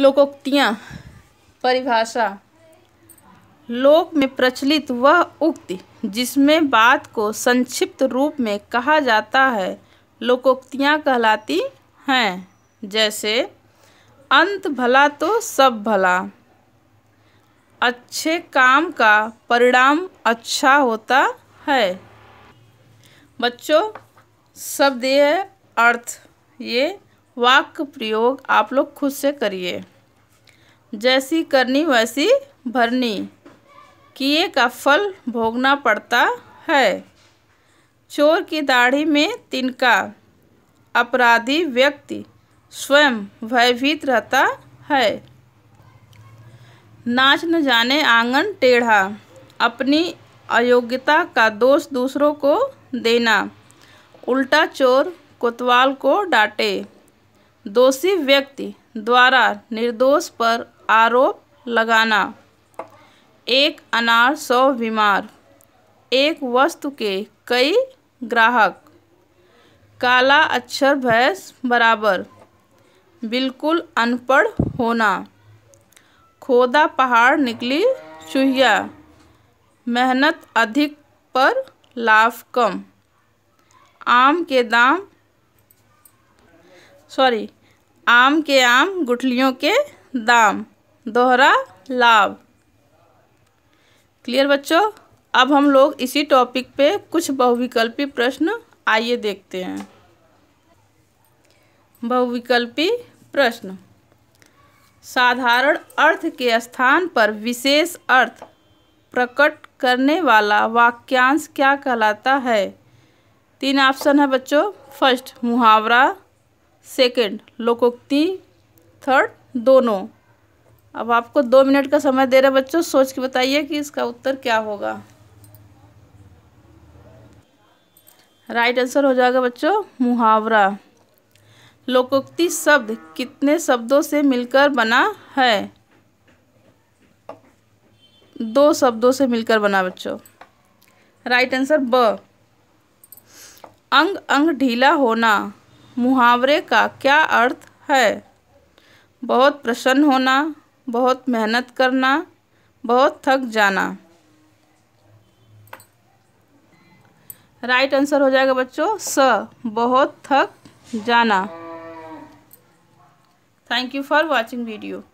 लोकोक्तियाँ परिभाषा लोक में प्रचलित वह उक्ति जिसमें बात को संक्षिप्त रूप में कहा जाता है लोकोक्तियाँ कहलाती हैं जैसे अंत भला तो सब भला अच्छे काम का परिणाम अच्छा होता है बच्चों शब्द ये अर्थ ये वाक्य प्रयोग आप लोग खुद से करिए जैसी करनी वैसी भरनी किए का फल भोगना पड़ता है चोर की दाढ़ी में तिनका अपराधी व्यक्ति स्वयं भयभीत रहता है नाच न जाने आंगन टेढ़ा अपनी अयोग्यता का दोष दूसरों को देना उल्टा चोर कोतवाल को डांटे दोषी व्यक्ति द्वारा निर्दोष पर आरोप लगाना एक अनार सौ बीमार एक वस्तु के कई ग्राहक काला अक्षर भैंस बराबर बिल्कुल अनपढ़ होना खोदा पहाड़ निकली चूहिया मेहनत अधिक पर लाभ कम आम के दाम सॉरी आम के आम गुठलियों के दाम दोहरा लाभ क्लियर बच्चों अब हम लोग इसी टॉपिक पे कुछ बहुविकल्पी प्रश्न आइए देखते हैं बहुविकल्पी प्रश्न साधारण अर्थ के स्थान पर विशेष अर्थ प्रकट करने वाला वाक्यांश क्या कहलाता है तीन ऑप्शन है बच्चों फर्स्ट मुहावरा सेकेंड लोकोक्ति थर्ड दोनों अब आपको दो मिनट का समय दे रहे बच्चों सोच के बताइए कि इसका उत्तर क्या होगा राइट आंसर हो जाएगा बच्चों मुहावरा लोकोक्ति शब्द कितने शब्दों से मिलकर बना है दो शब्दों से मिलकर बना बच्चों राइट आंसर ब अंग अंग ढीला होना मुहावरे का क्या अर्थ है बहुत प्रसन्न होना बहुत मेहनत करना बहुत थक जाना राइट आंसर हो जाएगा बच्चों स बहुत थक जाना thank you for watching video